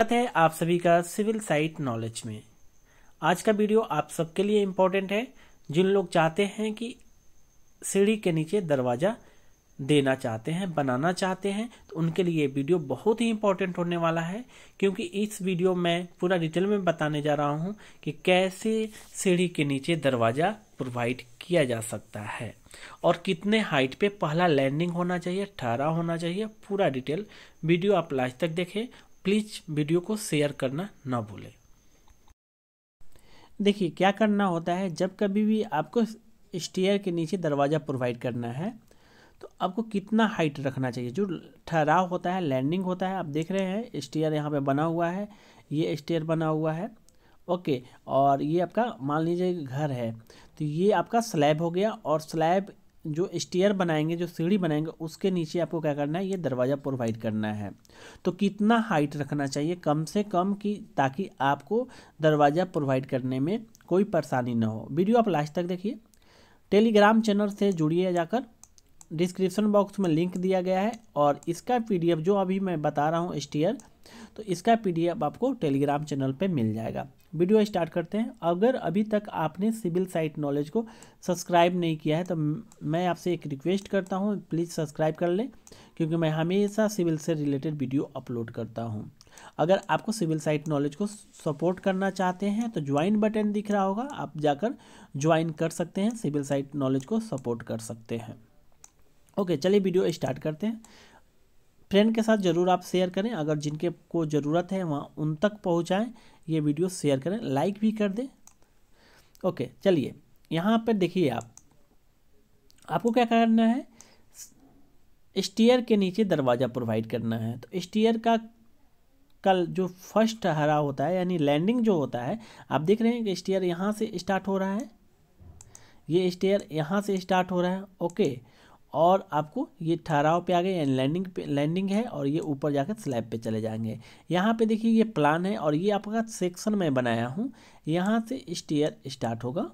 स्वागत है आप सभी का सिविल साइट नॉलेज में आज का वीडियो आप सबके लिए इम्पोर्टेंट है जिन लोग चाहते हैं कि सीढ़ी के नीचे दरवाज़ा देना चाहते हैं बनाना चाहते हैं तो उनके लिए वीडियो बहुत ही इम्पोर्टेंट होने वाला है क्योंकि इस वीडियो में पूरा डिटेल में बताने जा रहा हूँ कि कैसे सीढ़ी के नीचे दरवाज़ा प्रोवाइड किया जा सकता है और कितने हाइट पे पहला लैंडिंग होना चाहिए ठहरा होना चाहिए पूरा डिटेल वीडियो आप लास्ट तक देखें प्लीज वीडियो को शेयर करना ना भूलें देखिए क्या करना होता है जब कभी भी आपको स्टेयर के नीचे दरवाज़ा प्रोवाइड करना है तो आपको कितना हाइट रखना चाहिए जो ठहराव होता है लैंडिंग होता है आप देख रहे हैं स्टेयर यहाँ पे बना हुआ है ये स्टेयर बना हुआ है ओके और ये आपका मान लीजिए घर है तो ये आपका स्लैब हो गया और स्लैब जो स्टेयर बनाएंगे जो सीढ़ी बनाएंगे उसके नीचे आपको क्या करना है ये दरवाज़ा प्रोवाइड करना है तो कितना हाइट रखना चाहिए कम से कम कि ताकि आपको दरवाज़ा प्रोवाइड करने में कोई परेशानी ना हो वीडियो आप लास्ट तक देखिए टेलीग्राम चैनल से जुड़िए जाकर डिस्क्रिप्शन बॉक्स में लिंक दिया गया है और इसका पीडीएफ जो अभी मैं बता रहा हूँ स्टीयर तो इसका पीडीएफ आपको टेलीग्राम चैनल पे मिल जाएगा वीडियो स्टार्ट करते हैं अगर अभी तक आपने सिविल साइट नॉलेज को सब्सक्राइब नहीं किया है तो मैं आपसे एक रिक्वेस्ट करता हूँ प्लीज़ सब्सक्राइब कर लें क्योंकि मैं हमेशा सिविल से रिलेटेड वीडियो अपलोड करता हूँ अगर आपको सिविल साइट नॉलेज को सपोर्ट करना चाहते हैं तो ज्वाइन बटन दिख रहा होगा आप जाकर ज्वाइन कर सकते हैं सिविल साइट नॉलेज को सपोर्ट कर सकते हैं ओके चलिए वीडियो स्टार्ट करते हैं फ्रेंड के साथ ज़रूर आप शेयर करें अगर जिनके को ज़रूरत है वहाँ उन तक पहुँचाएँ ये वीडियो शेयर करें लाइक भी कर दें ओके चलिए यहाँ पर देखिए आप आपको क्या करना है स्टीयर के नीचे दरवाज़ा प्रोवाइड करना है तो स्टीयर का कल जो फर्स्ट हरा होता है यानी लैंडिंग जो होता है आप देख रहे हैं कि स्टेयर यहाँ से स्टार्ट हो रहा है ये स्टेयर यहाँ से स्टार्ट हो रहा है ओके और आपको ये ठहराव पे आ गए यानी लैंडिंग पे लैंडिंग है और ये ऊपर जाकर स्लैब पे चले जाएंगे यहाँ पे देखिए ये प्लान है और ये आपका सेक्शन मैं बनाया हूँ यहाँ से स्टेयर स्टार्ट होगा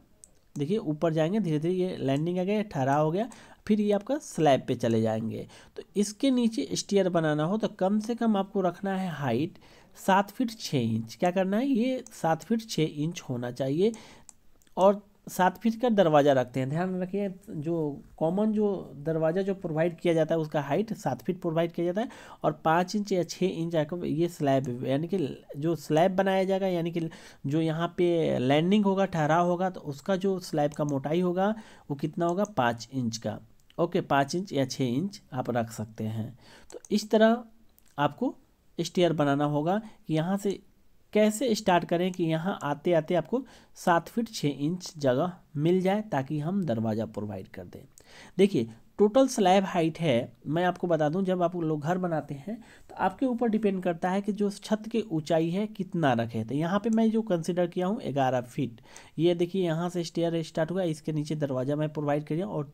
देखिए ऊपर जाएंगे धीरे धीरे ये लैंडिंग आ गया ठहराव हो गया फिर ये आपका स्लैब पे चले जाएंगे तो इसके नीचे स्टेयर बनाना हो तो कम से कम आपको रखना है हाइट सात फिट छः इंच क्या करना है ये सात फिट छः इंच होना चाहिए और सात फीट का दरवाज़ा रखते हैं ध्यान रखिए जो कॉमन जो दरवाज़ा जो प्रोवाइड किया जाता है उसका हाइट सात फीट प्रोवाइड किया जाता है और पाँच इंच या छः इंच आकर ये स्लैब यानी कि जो स्लैब बनाया जाएगा यानी कि जो यहाँ पे लैंडिंग होगा ठहराव होगा तो उसका जो स्लैब का मोटाई होगा वो कितना होगा पाँच इंच का ओके पाँच इंच या छः इंच आप रख सकते हैं तो इस तरह आपको स्टेयर बनाना होगा कि यहाँ से कैसे स्टार्ट करें कि यहाँ आते आते आपको सात फीट छः इंच जगह मिल जाए ताकि हम दरवाज़ा प्रोवाइड कर दें देखिए टोटल स्लैब हाइट है मैं आपको बता दूं जब आप लोग घर बनाते हैं तो आपके ऊपर डिपेंड करता है कि जो छत की ऊंचाई है कितना रखे तो यहाँ पे मैं जो कंसिडर किया हूँ ग्यारह फीट ये देखिए यहाँ से स्टेयर स्टार्ट हुआ इसके नीचे दरवाज़ा मैं प्रोवाइड करी और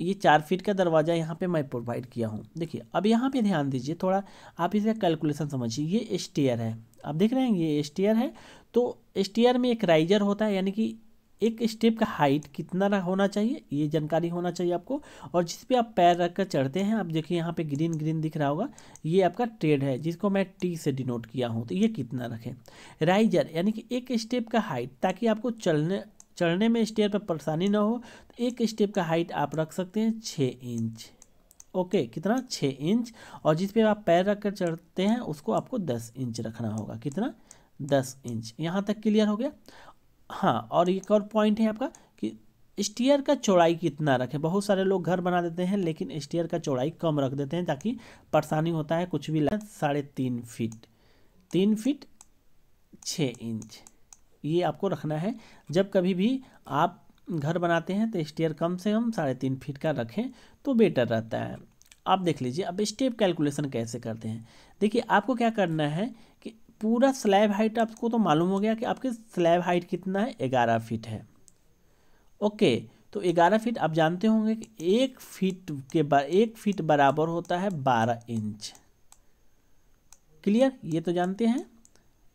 ये चार फीट का दरवाज़ा यहाँ पे मैं प्रोवाइड किया हूँ देखिए अब यहाँ पे ध्यान दीजिए थोड़ा आप इसका कैलकुलेशन समझिए ये स्टेयर है आप देख रहे हैं ये स्टेयर है तो स्टेयर में एक राइजर होता है यानी कि एक स्टेप का हाइट कितना होना चाहिए ये जानकारी होना चाहिए आपको और जिस पे आप पैर रख कर चढ़ते हैं आप देखिए यहाँ पे ग्रीन ग्रीन दिख रहा होगा ये आपका ट्रेड है जिसको मैं टी से डिनोट किया हूँ तो ये कितना रखें राइजर यानी कि एक स्टेप का हाइट ताकि आपको चलने चढ़ने में स्टेयर पर परेशानी ना हो तो एक स्टेप का हाइट आप रख सकते हैं छः इंच ओके कितना छः इंच और जिस पे आप पैर रख कर चढ़ते हैं उसको आपको दस इंच रखना होगा कितना दस इंच यहाँ तक क्लियर हो गया हाँ और एक और पॉइंट है आपका कि स्टीयर का चौड़ाई कितना रखें बहुत सारे लोग घर बना देते हैं लेकिन स्टीयर का चौड़ाई कम रख देते हैं ताकि परेशानी होता है कुछ भी लगे साढ़े तीन फिट तीन फिट छः इंच ये आपको रखना है जब कभी भी आप घर बनाते हैं तो स्टेयर कम से कम साढ़े तीन फीट का रखें तो बेटर रहता है आप देख लीजिए अब स्टेप कैलकुलेशन कैसे करते हैं देखिए आपको क्या करना है कि पूरा स्लैब हाइट आपको तो मालूम हो गया कि आपके स्लैब हाइट कितना है ग्यारह फीट है ओके तो ग्यारह फीट आप जानते होंगे कि एक फीट के बा एक फीट बराबर होता है बारह इंच क्लियर ये तो जानते हैं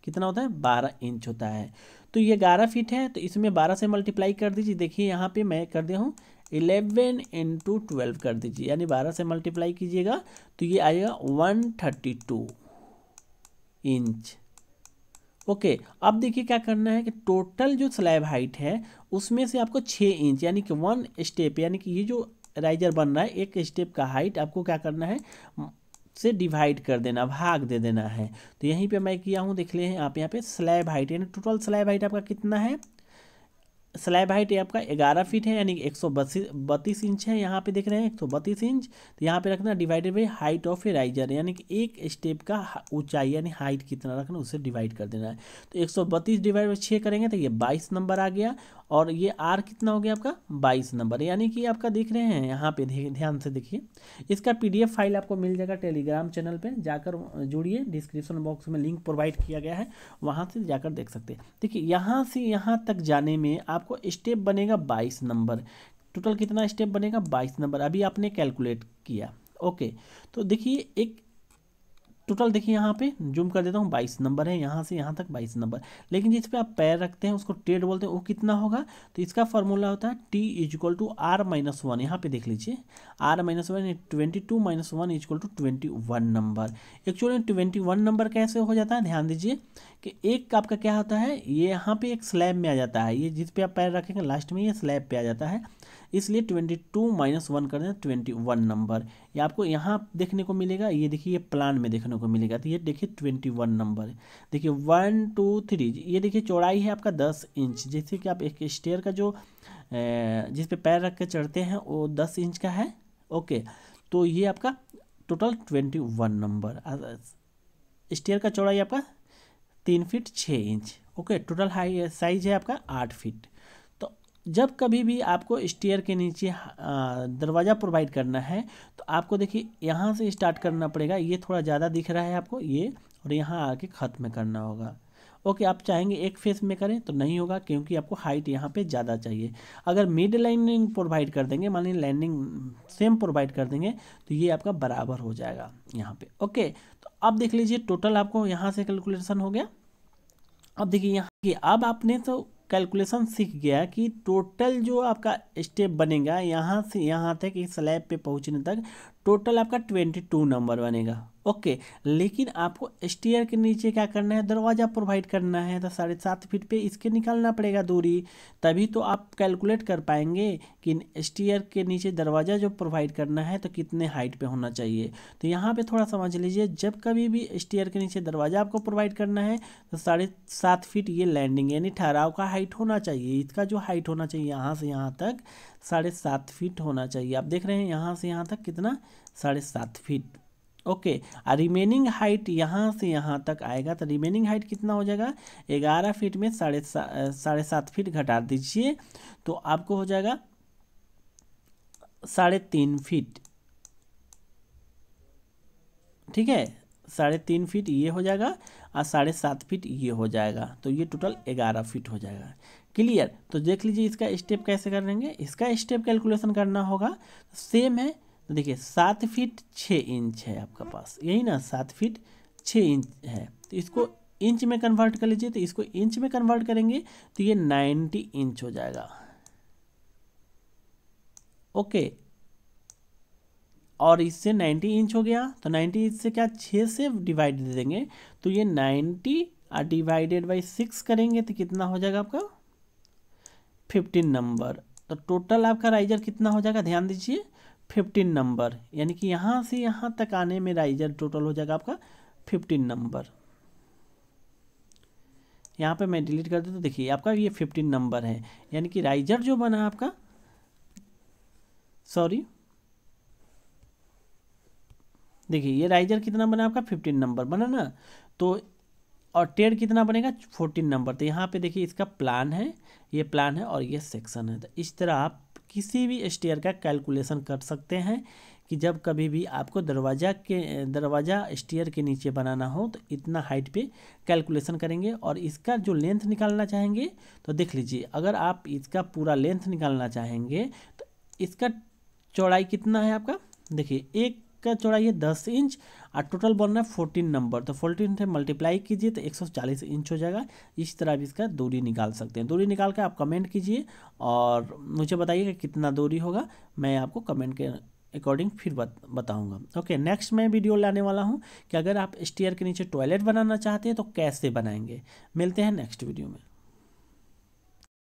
कितना होता है बारह इंच होता है तो ये ग्यारह फीट है तो इसमें बारह से मल्टीप्लाई कर दीजिए देखिए यहाँ पे मैं कर दिया हूँ इलेवन इंटू ट्वेल्व कर दीजिए यानी बारह से मल्टीप्लाई कीजिएगा तो ये आएगा one thirty two inch okay okay, अब देखिए क्या करना है कि टोटल जो स्लैब हाइट है उसमें से आपको छः इंच यानी कि वन स्टेप यानी कि ये जो राइजर बन रहा है एक स्टेप का हाइट आपको क्या करना है से डिवाइड कर देना भाग दे देना है तो यहीं पे मैं किया हूँ देख ले आप यहाँ पे स्लैब हाइट यानी टोटल स्लैब हाइट आपका कितना है स्लैब हाइट ये आपका ग्यारह फीट है यानी एक सौ बत्तीस इंच है यहाँ पे देख रहे हैं एक सौ बत्तीस इंच तो यहाँ पे रखना divided by height of a riser यानी कि एक स्टेप का ऊंचाई यानी हाइट कितना रखना उसे डिवाइड कर देना है तो एक सौ बत्तीस डिवाइड बाई छः करेंगे तो ये बाईस नंबर आ गया और ये आर कितना हो गया आपका बाईस नंबर यानी कि आपका देख रहे हैं यहाँ पे ध्यान से देखिए इसका पीडीएफ फाइल आपको मिल जाएगा टेलीग्राम चैनल पे जाकर जुड़िए डिस्क्रिप्शन बॉक्स में लिंक प्रोवाइड किया गया है वहाँ से जाकर देख सकते हैं देखिए यहाँ से यहाँ तक जाने में आपको स्टेप बनेगा बाईस नंबर टोटल कितना स्टेप बनेगा बाईस नंबर अभी आपने कैलकुलेट किया ओके तो देखिए एक टोटल देखिए यहाँ पे जूम कर देता हूँ बाईस नंबर है यहाँ से यहाँ तक बाईस नंबर लेकिन जिस पे आप पैर रखते हैं उसको टेड बोलते हैं वो कितना होगा तो इसका फॉर्मूला होता है T is equal to R minus one यहाँ पे देख लीजिए R minus one twenty two minus one is equal to twenty one number actually twenty one number कैसे हो जाता है ध्यान दीजिए कि एक आपका क्या होता है ये यहाँ पे एक स्लैब में आ जाता है ये जिस पे आप पैर रखेंगे लास्ट में ये स्लैब पे आ जाता है इसलिए ट्वेंटी टू माइनस वन कर दें ट्वेंटी वन नंबर ये आपको यहाँ देखने को मिलेगा ये देखिए ये प्लान में देखने को मिलेगा तो ये देखिए ट्वेंटी वन नंबर देखिए वन टू थ्री ये देखिए चौड़ाई है आपका दस इंच जैसे कि आप एक स्टेयर का जो जिस पे पैर रख के चढ़ते हैं वो दस इंच का है ओके तो ये आपका total twenty one number stair का चौड़ाई आपका तीन फीट छः inch okay total high size है आपका आठ फीट तो जब कभी भी आपको स्टेयर के नीचे दरवाज़ा प्रोवाइड करना है तो आपको देखिए यहाँ से स्टार्ट करना पड़ेगा ये थोड़ा ज़्यादा दिख रहा है आपको ये और यहाँ आके खत में करना होगा ओके आप चाहेंगे एक फेस में करें तो नहीं होगा क्योंकि आपको हाइट यहाँ पे ज़्यादा चाहिए अगर मिड लाइनिंग प्रोवाइड कर देंगे मान लीजिए लैंडिंग सेम प्रोवाइड कर देंगे तो ये आपका बराबर हो जाएगा यहाँ पे ओके अब देख लीजिए टोटल आपको यहाँ से कैलकुलेशन हो गया अब देखिए यहाँ की अब आपने तो कैलकुलेशन सीख गया कि टोटल जो आपका स्टेप बनेगा यहाँ से यहाँ तक इस स्लैब पे पहुँचने तक टोटल आपका ट्वेंटी टू नंबर बनेगा ओके लेकिन आपको स्टेयर के नीचे क्या करना है दरवाज़ा प्रोवाइड करना है तो साढ़े सात फीट पे इसके निकालना पड़ेगा दूरी तभी तो आप कैलकुलेट कर पाएंगे कि स्टेयर के नीचे दरवाज़ा जो प्रोवाइड करना है तो कितने हाइट पे होना चाहिए तो यहाँ पे थोड़ा समझ लीजिए जब कभी भी स्टेयर के नीचे दरवाज़ा आपको प्रोवाइड करना है तो साढ़े सात फीट ये लैंडिंग यानी ठहराव का हाइट होना चाहिए इसका जो हाइट होना चाहिए यहाँ से यहाँ तक साढ़े सात फीट होना चाहिए आप देख रहे हैं यहाँ से यहाँ तक कितना साढ़े सात फीट ओके रिमेनिंग हाइट यहाँ से यहाँ तक आएगा तो रिमेनिंग हाइट कितना हो जाएगा ग्यारह फीट में साढ़े सा, साढ़े सात फीट घटा दीजिए तो आपको हो जाएगा साढ़े तीन फीट ठीक है साढ़े तीन फीट ये हो जाएगा और साढ़े सात फीट ये हो जाएगा तो ये टोटल ग्यारह फीट हो जाएगा क्लियर तो देख लीजिए इसका स्टेप कैसे करेंगे इसका स्टेप कैलकुलेशन करना होगा सेम है तो देखिए सात फीट छः इंच है आपका पास यही ना सात फीट छः इंच है तो इसको इंच में कन्वर्ट कर लीजिए तो इसको इंच में कन्वर्ट करेंगे तो ये नाइन्टी इंच हो जाएगा ओके और इससे नाइन्टी इंच हो गया तो नाइन्टी इंच से क्या छः से डिवाइड दे देंगे तो ये नाइन्टी और डिवाइडेड बाई सिक्स करेंगे तो कितना हो जाएगा आपका फिफ्टीन नंबर तो टोटल आपका राइजर कितना हो जाएगा ध्यान दीजिए फिफ्टीन नंबर यानी कि यहाँ से यहाँ तक आने में राइजर टोटल हो जाएगा आपका फिफ्टीन नंबर यहाँ पे मैं डिलीट कर देता तो देखिए आपका ये फिफ्टीन नंबर है यानी कि राइजर जो बना आपका सॉरी देखिए ये राइजर कितना बना आपका फिफ्टीन नंबर बना ना तो और टेड़ कितना बनेगा फोर्टीन नंबर तो यहाँ पे देखिए इसका प्लान है ये प्लान है और ये सेक्शन है तो इस तरह आप किसी भी स्टेयर का कैलकुलेशन कर सकते हैं कि जब कभी भी आपको दरवाज़ा के दरवाज़ा स्टेयर के नीचे बनाना हो तो इतना हाइट पे कैलकुलेशन करेंगे और इसका जो लेंथ निकालना चाहेंगे तो देख लीजिए अगर आप इसका पूरा लेंथ निकालना चाहेंगे तो इसका चौड़ाई कितना है आपका देखिए एक का चौड़ाई है दस इंच और टोटल बन रहा है फोर्टीन नंबर तो फोर्टीन से मल्टीप्लाई कीजिए तो एक सौ चालीस इंच हो जाएगा इस तरह आप इसका दूरी निकाल सकते हैं दूरी निकाल कर आप कमेंट कीजिए और मुझे बताइए कि कितना दूरी होगा मैं आपको कमेंट के अकॉर्डिंग फिर बत, बताऊंगा ओके नेक्स्ट मैं वीडियो लाने वाला हूँ कि अगर आप स्टेयर के नीचे टॉयलेट बनाना चाहते हैं तो कैसे बनाएंगे मिलते हैं नेक्स्ट वीडियो में